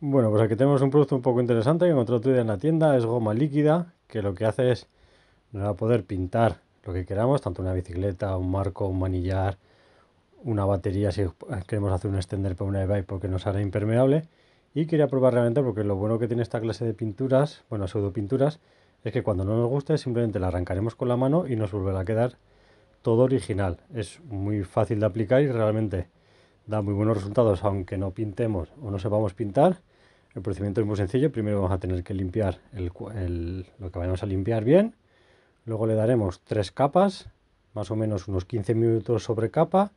Bueno, pues aquí tenemos un producto un poco interesante que encontré otro día en la tienda. Es goma líquida, que lo que hace es nos va a poder pintar lo que queramos, tanto una bicicleta, un marco, un manillar, una batería, si queremos hacer un extender para una e-bike porque nos hará impermeable. Y quería probar realmente porque lo bueno que tiene esta clase de pinturas, bueno, pseudo pinturas, es que cuando no nos guste simplemente la arrancaremos con la mano y nos volverá a quedar todo original. Es muy fácil de aplicar y realmente da muy buenos resultados aunque no pintemos o no sepamos pintar. El procedimiento es muy sencillo, primero vamos a tener que limpiar el, lo que vayamos a limpiar bien, luego le daremos tres capas, más o menos unos 15 minutos sobre capa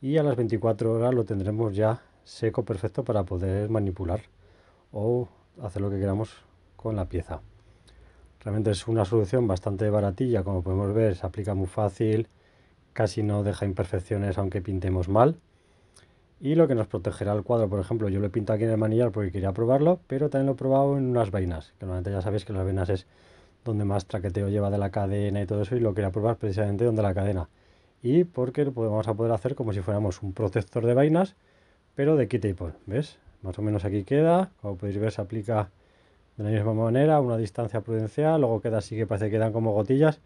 y a las 24 horas lo tendremos ya seco perfecto para poder manipular o hacer lo que queramos con la pieza. Realmente es una solución bastante baratilla, como podemos ver, se aplica muy fácil, casi no deja imperfecciones aunque pintemos mal y lo que nos protegerá el cuadro. Por ejemplo, yo lo he pintado aquí en el manillar porque quería probarlo, pero también lo he probado en unas vainas, que normalmente ya sabéis que las vainas es donde más traqueteo lleva de la cadena y todo eso, y lo quería probar precisamente donde la cadena. Y porque lo vamos a poder hacer como si fuéramos un protector de vainas, pero de quita y ¿ves? Más o menos aquí queda, como podéis ver se aplica de la misma manera, una distancia prudencial, luego queda así que parece que quedan como gotillas,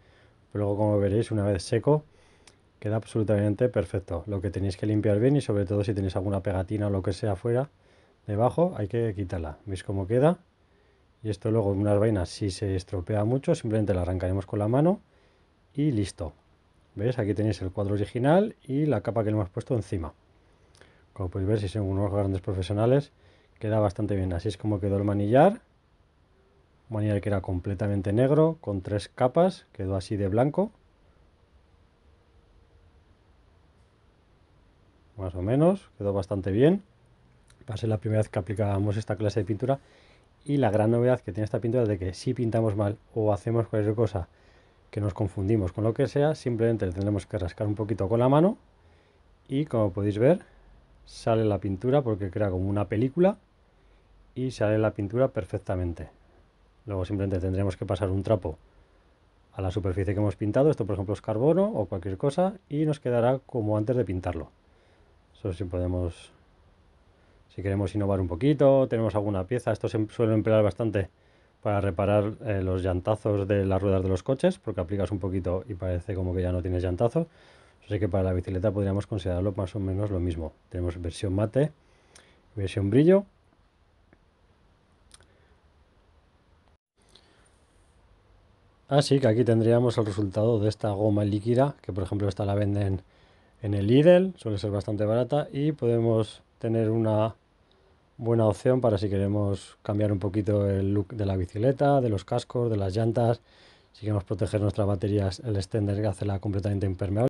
pero luego como veréis una vez seco, Queda absolutamente perfecto. Lo que tenéis que limpiar bien y sobre todo si tenéis alguna pegatina o lo que sea afuera, debajo, hay que quitarla. ¿Veis cómo queda? Y esto luego en unas vainas, si se estropea mucho, simplemente la arrancaremos con la mano y listo. ¿Veis? Aquí tenéis el cuadro original y la capa que le hemos puesto encima. Como podéis ver, si son unos grandes profesionales, queda bastante bien. Así es como quedó el manillar. Un manillar que era completamente negro, con tres capas, quedó así de blanco. más o menos, quedó bastante bien. Va a ser la primera vez que aplicamos esta clase de pintura y la gran novedad que tiene esta pintura es de que si pintamos mal o hacemos cualquier cosa que nos confundimos con lo que sea, simplemente tendremos que rascar un poquito con la mano y como podéis ver sale la pintura porque crea como una película y sale la pintura perfectamente. Luego simplemente tendremos que pasar un trapo a la superficie que hemos pintado, esto por ejemplo es carbono o cualquier cosa, y nos quedará como antes de pintarlo si podemos, si queremos innovar un poquito, tenemos alguna pieza. Esto se em, suele emplear bastante para reparar eh, los llantazos de las ruedas de los coches, porque aplicas un poquito y parece como que ya no tienes llantazos. Así que para la bicicleta podríamos considerarlo más o menos lo mismo. Tenemos versión mate, versión brillo. Así ah, que aquí tendríamos el resultado de esta goma líquida, que por ejemplo esta la venden en el Lidl, suele ser bastante barata y podemos tener una buena opción para si queremos cambiar un poquito el look de la bicicleta, de los cascos, de las llantas, si queremos proteger nuestras baterías, el extender que hace la completamente impermeable.